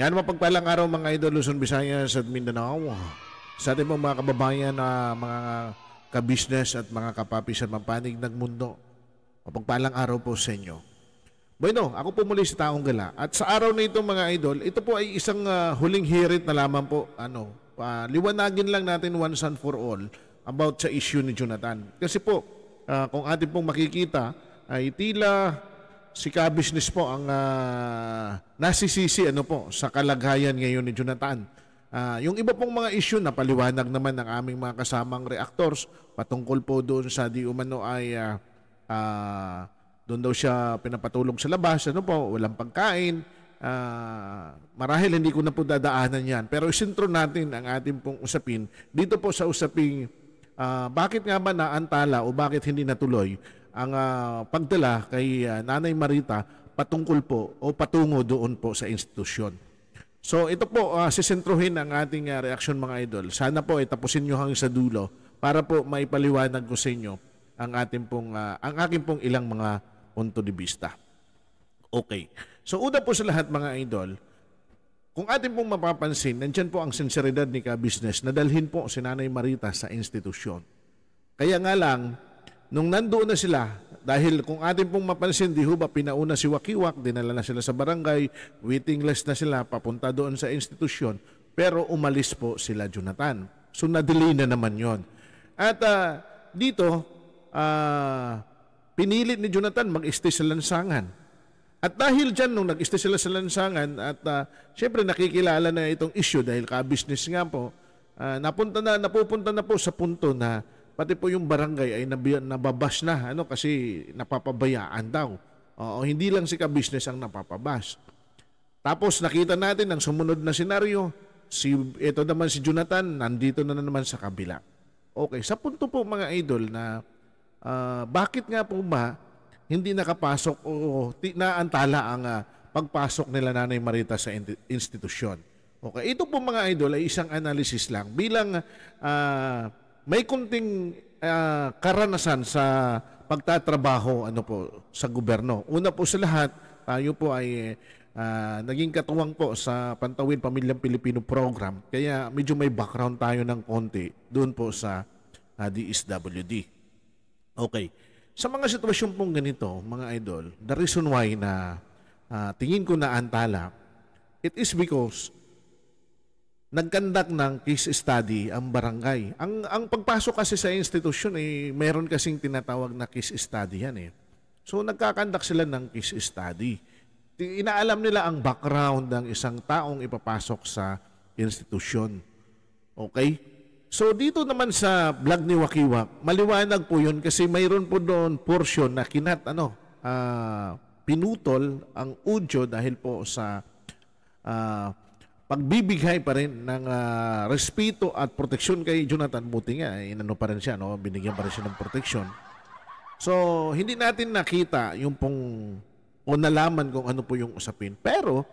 Yan mapagpalang araw mga idol Luzon, Visayas at Mindanao. Sa ating mga kababayan na mga kabisnes at mga kapapis at mampanig ng mundo. Mapagpalang araw po sa inyo. Bueno, ako po muli sa Taong Gala. At sa araw na ito mga idol, ito po ay isang uh, huling hirit na lamang po. Ano, uh, liwanagin lang natin once and for all about sa issue ni Jonathan. Kasi po, uh, kung atin pong makikita, ay tila si Ka-Business po ang uh, ah, nasisisi ano po sa kalagayan ngayon ni Jonathan. Uh, yung iba pong mga issue na paliwanag naman ng aming mga kasamang reactors patungkol po doon sa di umano ay uh, uh, doon daw siya pinapatulong sa labas, ano po, walang pagkain. Uh, marahil hindi ko na po dadaanan yan. Pero isintro natin ang ating pong usapin dito po sa usaping uh, bakit nga ba naantala o bakit hindi natuloy ang uh, pagdala kay uh, Nanay Marita patungkol po o patungo doon po sa institusyon. So ito po, uh, sisentruhin ang ating uh, reaksyon mga idol. Sana po ay eh, tapusin niyo hanggang sa dulo para po maipaliwanag ko sa inyo ang ating pong, uh, ang aking pong ilang mga punto de vista. Okay. So una po sa lahat mga idol, kung atin pong mapapansin, nandyan po ang sinseridad ni ka-business na dalhin po si Nanay Marita sa institusyon. Kaya nga lang, nung nandoon na sila, dahil kung atin pong mapansin, di ho ba pinauna si Wakiwak, dinala na sila sa barangay, waiting list na sila, papunta doon sa institusyon, pero umalis po sila Jonathan. So na-delay na naman yon. At uh, dito, uh, pinilit ni Jonathan mag-stay sa lansangan. At dahil dyan, nung nag-stay sila sa lansangan, at uh, syempre nakikilala na itong issue dahil ka-business nga po, uh, napunta na, napupunta na po sa punto na pati po yung barangay ay nababash na ano kasi napapabayaan daw. Oo, hindi lang si ka-business ang napapabash. Tapos nakita natin ang sumunod na senaryo, si ito naman si Jonathan nandito na naman sa kabila. Okay, sa punto po mga idol na uh, bakit nga po ba hindi nakapasok o naantala ang uh, pagpasok nila Nanay Marita sa institusyon? Okay, ito po mga idol ay isang analysis lang bilang uh, may kunting uh, karanasan sa pagtatrabaho ano po sa gobyerno. Una po sa lahat, tayo po ay uh, naging katuwang po sa Pantawid Pamilyang Pilipino program. Kaya medyo may background tayo ng konti doon po sa uh, ah, DSWD. Okay. Sa mga sitwasyon pong ganito, mga idol, the reason why na uh, tingin ko na antala, it is because nagkandak ng case study ang barangay. Ang, ang pagpasok kasi sa institusyon, eh, meron kasing tinatawag na case study yan. Eh. So nagkakandak sila ng case study. Inaalam nila ang background ng isang taong ipapasok sa institusyon. Okay? So dito naman sa vlog ni Wakiwak, maliwanag po yun kasi mayroon po doon portion na kinat, ano, uh, pinutol ang udyo dahil po sa uh, pagbibigay pa rin ng uh, respeto at proteksyon kay Jonathan Buti nga eh, inano pa rin siya no binigyan pa rin siya ng proteksyon so hindi natin nakita yung pong o nalaman kung ano po yung usapin pero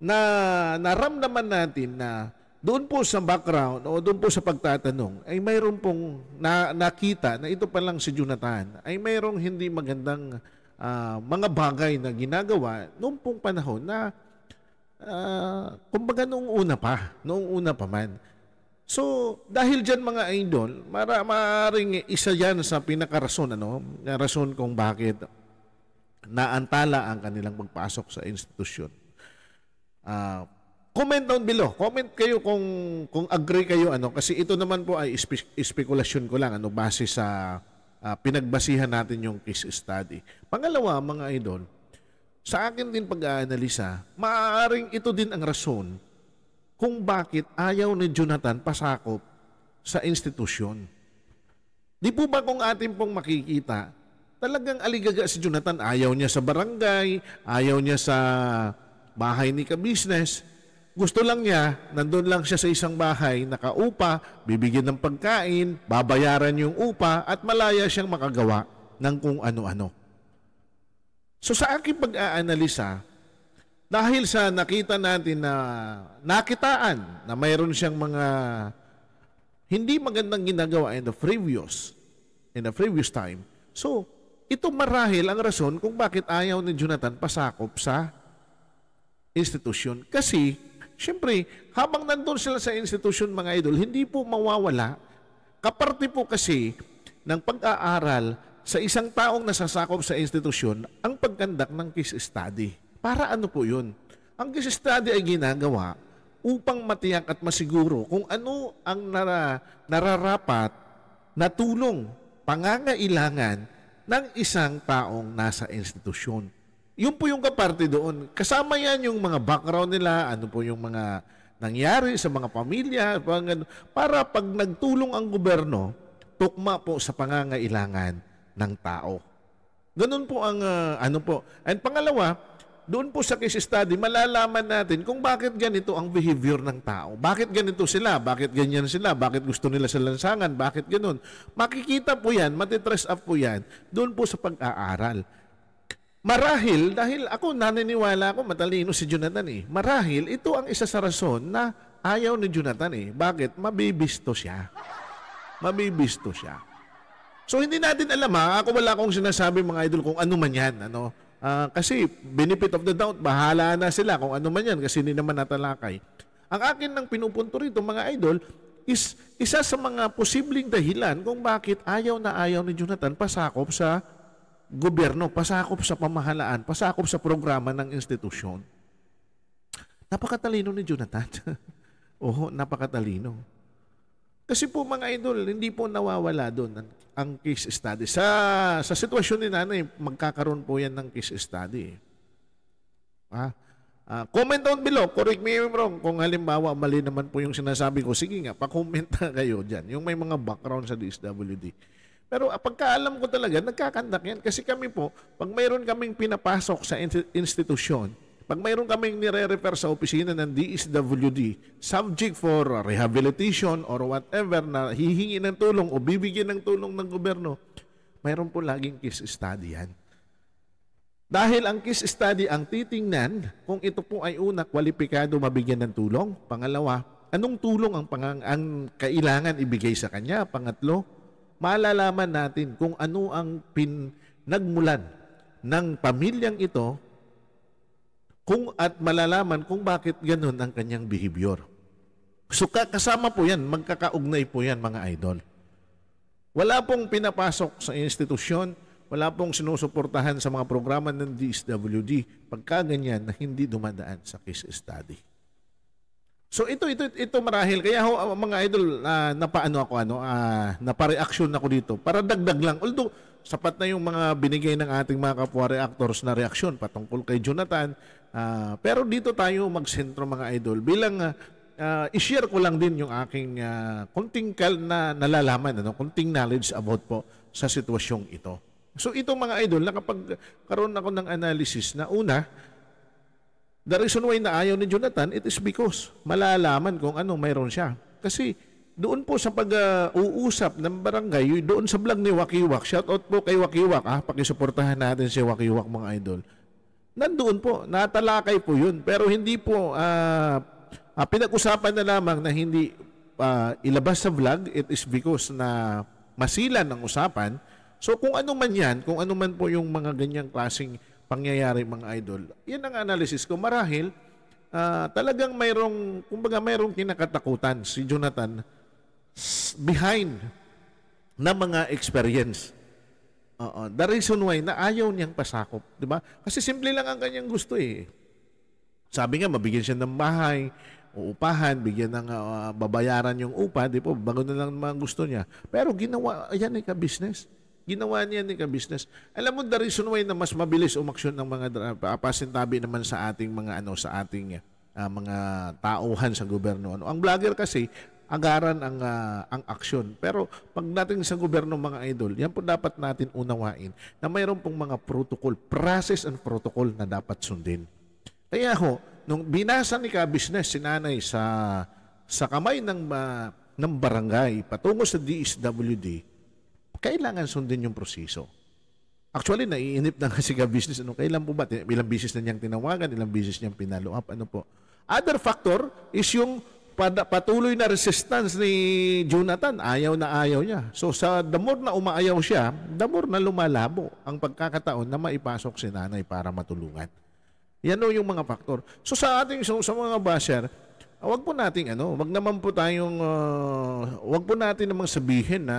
na naramdaman natin na doon po sa background o doon po sa pagtatanong ay mayroon pong na, nakita na ito pa lang si Jonathan ay mayroong hindi magandang uh, mga bagay na ginagawa noong pong panahon na uh, kumbaga noong una pa, noong una pa man. So, dahil dyan mga idol, mara, maaaring isa yan sa pinakarason, ano, rason kung bakit naantala ang kanilang pagpasok sa institusyon. Uh, comment down below. Comment kayo kung kung agree kayo ano kasi ito naman po ay ispe- speculation ko lang ano base sa uh, pinagbasihan natin yung case study. Pangalawa, mga idol, sa akin din pag-aanalisa, maaaring ito din ang rason kung bakit ayaw ni Jonathan pasakop sa institusyon. Di po ba kung atin pong makikita, talagang aligaga si Jonathan, ayaw niya sa barangay, ayaw niya sa bahay ni kabisnes. Gusto lang niya, nandun lang siya sa isang bahay, nakaupa, bibigyan ng pagkain, babayaran yung upa at malaya siyang makagawa ng kung ano-ano. So sa aking pag-aanalisa, dahil sa nakita natin na nakitaan na mayroon siyang mga hindi magandang ginagawa in the previous in the previous time. So, ito marahil ang rason kung bakit ayaw ni Jonathan pasakop sa institution. Kasi, syempre, habang nandun sila sa institution mga idol, hindi po mawawala. Kaparte po kasi ng pag-aaral sa isang taong nasasakop sa institusyon ang pagkandak ng case study. Para ano po yun? Ang case study ay ginagawa upang matiyak at masiguro kung ano ang nara, nararapat na tulong, pangangailangan ng isang taong nasa institusyon. Yun po yung kaparte doon. Kasama yan yung mga background nila, ano po yung mga nangyari sa mga pamilya, para pag nagtulong ang gobyerno, tukma po sa pangangailangan ng tao. Ganun po ang uh, ano po. And pangalawa, doon po sa case study, malalaman natin kung bakit ganito ang behavior ng tao. Bakit ganito sila? Bakit ganyan sila? Bakit gusto nila sa lansangan? Bakit ganun? Makikita po yan, matitress up po yan, doon po sa pag-aaral. Marahil, dahil ako naniniwala ako matalino si Jonathan eh, marahil ito ang isa sa rason na ayaw ni Jonathan eh. Bakit? Mabibisto siya. Mabibisto siya. So hindi natin alam ha. Ako wala akong sinasabi mga idol kung ano man yan. Ano? Uh, kasi benefit of the doubt, bahala na sila kung ano man yan kasi hindi naman natalakay. Ang akin ng pinupunto rito mga idol is isa sa mga posibleng dahilan kung bakit ayaw na ayaw ni Jonathan pasakop sa gobyerno, pasakop sa pamahalaan, pasakop sa programa ng institusyon. Napakatalino ni Jonathan. Oo, napakatalino. Kasi po mga idol, hindi po nawawala doon ang, ang case study. Sa, sa sitwasyon ni nanay, magkakaroon po yan ng case study. Ha? ah, comment down below, correct me if I'm wrong. Kung halimbawa, mali naman po yung sinasabi ko, sige nga, pa-comment na kayo dyan. Yung may mga background sa DSWD. Pero ah, pagkaalam ko talaga, nagkakandak yan. Kasi kami po, pag mayroon kaming pinapasok sa institusyon, pag mayroon kaming nire-refer sa opisina ng DSWD, subject for rehabilitation or whatever na hihingi ng tulong o bibigyan ng tulong ng gobyerno, mayroon po laging case study yan. Dahil ang case study ang titingnan kung ito po ay una, kwalipikado mabigyan ng tulong. Pangalawa, anong tulong ang, pangang, ang kailangan ibigay sa kanya? Pangatlo, malalaman natin kung ano ang pinagmulan ng pamilyang ito kung at malalaman kung bakit ganun ang kanyang behavior. So kasama po yan, magkakaugnay po yan mga idol. Wala pong pinapasok sa institusyon, wala pong sinusuportahan sa mga programa ng DSWD pagka ganyan na hindi dumadaan sa case study. So ito ito ito marahil kaya ho ah, mga idol uh, napaano ako ano uh, ah, napareaction ako dito para dagdag lang although sapat na yung mga binigay ng ating mga kapwa reactors na reaksyon patungkol kay Jonathan Uh, pero dito tayo magsentro mga idol. Bilang uh, i-share ko lang din yung aking uh, konting kal na nalalaman, ano, konting knowledge about po sa sitwasyong ito. So itong mga idol, nakapagkaroon ako ng analysis na una, the reason why naayaw ayaw ni Jonathan, it is because malalaman kung ano mayroon siya. Kasi doon po sa pag-uusap ng barangay, doon sa vlog ni Wakiwak, shout out po kay Wakiwak, ah, pakisuportahan natin si Wakiwak mga idol nandoon po, natalakay po yun. Pero hindi po, uh, uh, pinag-usapan na lamang na hindi uh, ilabas sa vlog, it is because na masila ng usapan. So kung ano man yan, kung ano man po yung mga ganyang klasing pangyayari mga idol, yan ang analysis ko. Marahil, uh, talagang mayroong, kumbaga mayroong kinakatakutan si Jonathan behind na mga experience Oo. The reason why na ayaw niyang pasakop, di ba? Kasi simple lang ang kanyang gusto eh. Sabi nga, mabigyan siya ng bahay, uupahan, bigyan ng uh, babayaran yung upa, di po, bago na lang mga gusto niya. Pero ginawa, ayan ay eh, ka-business. Ginawa niya ni eh, ka-business. Alam mo, the reason why na mas mabilis umaksyon ng mga uh, pasintabi naman sa ating mga ano, sa ating uh, mga tauhan sa gobyerno. Ano. Ang vlogger kasi, agaran ang uh, ang aksyon. Pero pag natin sa gobyerno mga idol, yan po dapat natin unawain na mayroon pong mga protocol, process and protocol na dapat sundin. Kaya ho, nung binasa ni ka business si nanay sa sa kamay ng uh, ng barangay patungo sa DSWD, kailangan sundin yung proseso. Actually, naiinip na nga si ka business. Ano, kailan po ba? Ilang business na niyang tinawagan, ilang business niyang pinalo up, ano po. Other factor is yung patuloy na resistance ni Jonathan, ayaw na ayaw niya. So sa the more na umaayaw siya, the more na lumalabo ang pagkakataon na maipasok si nanay para matulungan. Yan o yung mga faktor. So sa ating so, sa mga basher, wag po nating ano, wag naman po tayong uh, wag po natin namang sabihin na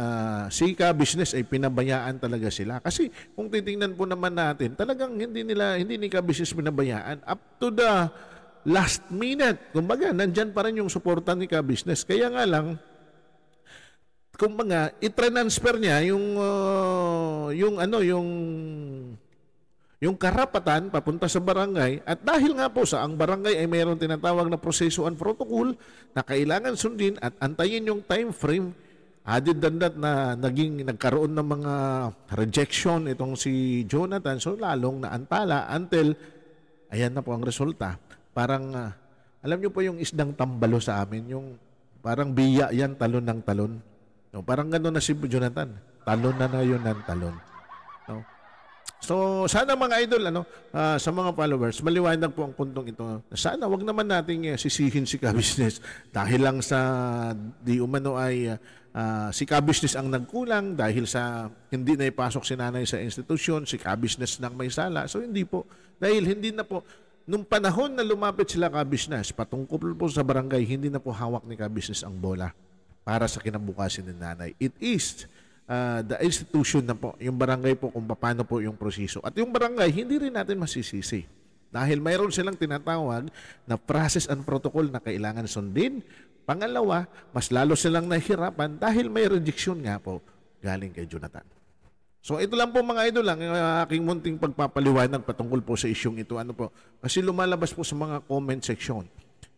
sika business ay pinabayaan talaga sila kasi kung titingnan po naman natin, talagang hindi nila hindi ni ka business pinabayaan up to the last minute. Kumbaga, nandyan pa rin yung suporta ni ka-business. Kaya nga lang, kumbaga, i-transfer niya yung, uh, yung ano, yung yung karapatan papunta sa barangay at dahil nga po sa ang barangay ay mayroon tinatawag na proseso and protocol na kailangan sundin at antayin yung time frame added than that na naging nagkaroon ng mga rejection itong si Jonathan so lalong naantala until ayan na po ang resulta Parang, uh, alam niyo po yung isdang tambalo sa amin, yung parang biya yan, talon ng talon. No, parang gano'n na si Jonathan. Talon na na yun ng talon. No? So, sana mga idol, ano, uh, sa mga followers, maliwanag po ang puntong ito. Sana wag naman nating uh, sisihin si ka dahil lang sa di umano ay uh, si ka ang nagkulang dahil sa hindi na ipasok si nanay sa institusyon, si ka nang may sala. So, hindi po. Dahil hindi na po nung panahon na lumapit sila ka-business, patungkol po sa barangay, hindi na po hawak ni ka-business ang bola para sa kinabukasan ni nanay. It is uh, the institution na po, yung barangay po kung paano po yung proseso. At yung barangay, hindi rin natin masisisi. Dahil mayroon silang tinatawag na process and protocol na kailangan sundin. Pangalawa, mas lalo silang nahihirapan dahil may rejection nga po galing kay Jonathan. So ito lang po mga idol lang, ang ah, aking munting pagpapaliwanag patungkol po sa isyung ito. Ano po? Kasi lumalabas po sa mga comment section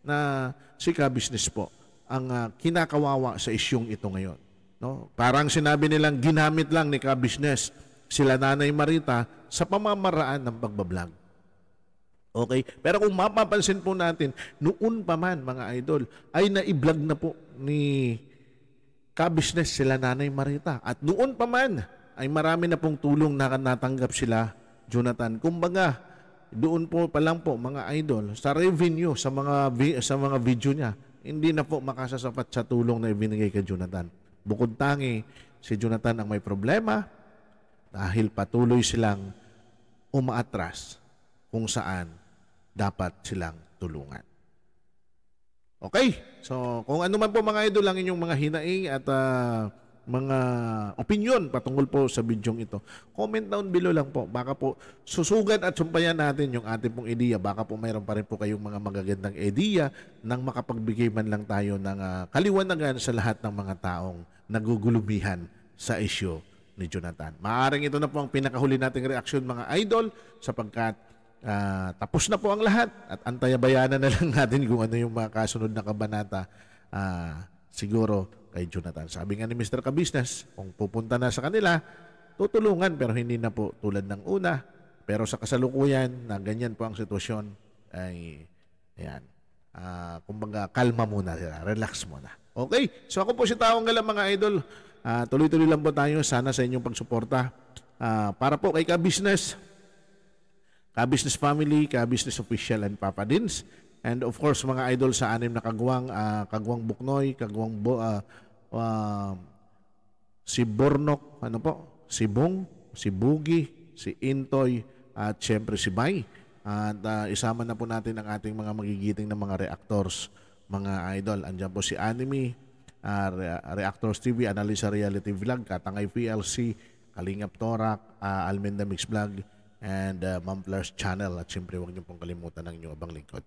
na si Ka Business po ang uh, kinakawawa sa isyung ito ngayon. No? Parang sinabi nilang ginamit lang ni Ka Business sila Nanay Marita sa pamamaraan ng pagbablog. Okay? Pero kung mapapansin po natin, noon pa man mga idol, ay naiblog na po ni Ka Business sila Nanay Marita. At noon pa man, ay marami na pong tulong na natanggap sila, Jonathan. Kumbaga, doon po pa lang po mga idol sa revenue sa mga sa mga video niya, hindi na po makasasapat sa tulong na ibinigay kay Jonathan. Bukod tangi, si Jonathan ang may problema dahil patuloy silang umaatras kung saan dapat silang tulungan. Okay? So, kung ano man po mga idol ang inyong mga hinaing at uh, mga opinion patungkol po sa bidyong ito. Comment down below lang po. Baka po susugan at sumpayan natin yung ating pong ideya. Baka po mayroon pa rin po kayong mga magagandang ideya nang makapagbigay man lang tayo ng uh, kaliwanagan sa lahat ng mga taong nagugulubihan sa isyo ni Jonathan. Maaring ito na po ang pinakahuli nating reaksyon mga idol sapagkat uh, tapos na po ang lahat at antayabayanan na lang natin kung ano yung mga kasunod na kabanata. Uh, siguro kay Jonathan. Sabi nga ni Mr. Kabisnes, kung pupunta na sa kanila, tutulungan pero hindi na po tulad ng una. Pero sa kasalukuyan na ganyan po ang sitwasyon ay ayan. Uh, kumbaga kalma muna sila, relax muna. Okay, so ako po si Taong Galang mga idol. Uh, tuloy-tuloy lang po tayo. Sana sa inyong pagsuporta. Uh, para po kay Kabisnes, Kabisnes Family, Kabisnes Official and Papa Dins. And of course, mga idol sa anim na kagwang, uh, kagwang Buknoy, kagwang Bo, uh, uh, si Bornok, ano po, si Bong, si Bugi, si Intoy, at syempre si Bay. At uh, isama na po natin ang ating mga magigiting na mga reactors, mga idol. Andiyan po si Anime, uh, ah, Re- Reactors TV, Analisa Reality Vlog, Katangay PLC, Kalingap Torak, uh, Almenda Mix Vlog, and uh, Mamplars Channel. At syempre huwag niyo pong kalimutan ang inyong abang lingkod.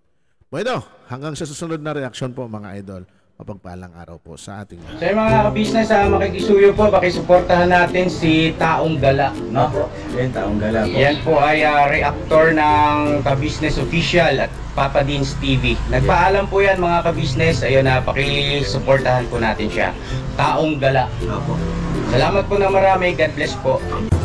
Bueno, hanggang sa susunod na reaction po mga idol. Mapagpalang araw po sa ating... Sa so, mga kabisnes business ah, makikisuyo po, pakisuportahan natin si Taong Gala. No? Yan, Taong Gala po. Yan po ay uh, reactor ng Kabisnes official at Papa Deans TV. Nagpaalam po yan mga kabisnes, business Ayun na, uh, pakisuportahan po natin siya. Taong Gala. Opo. Salamat po na marami. God bless po.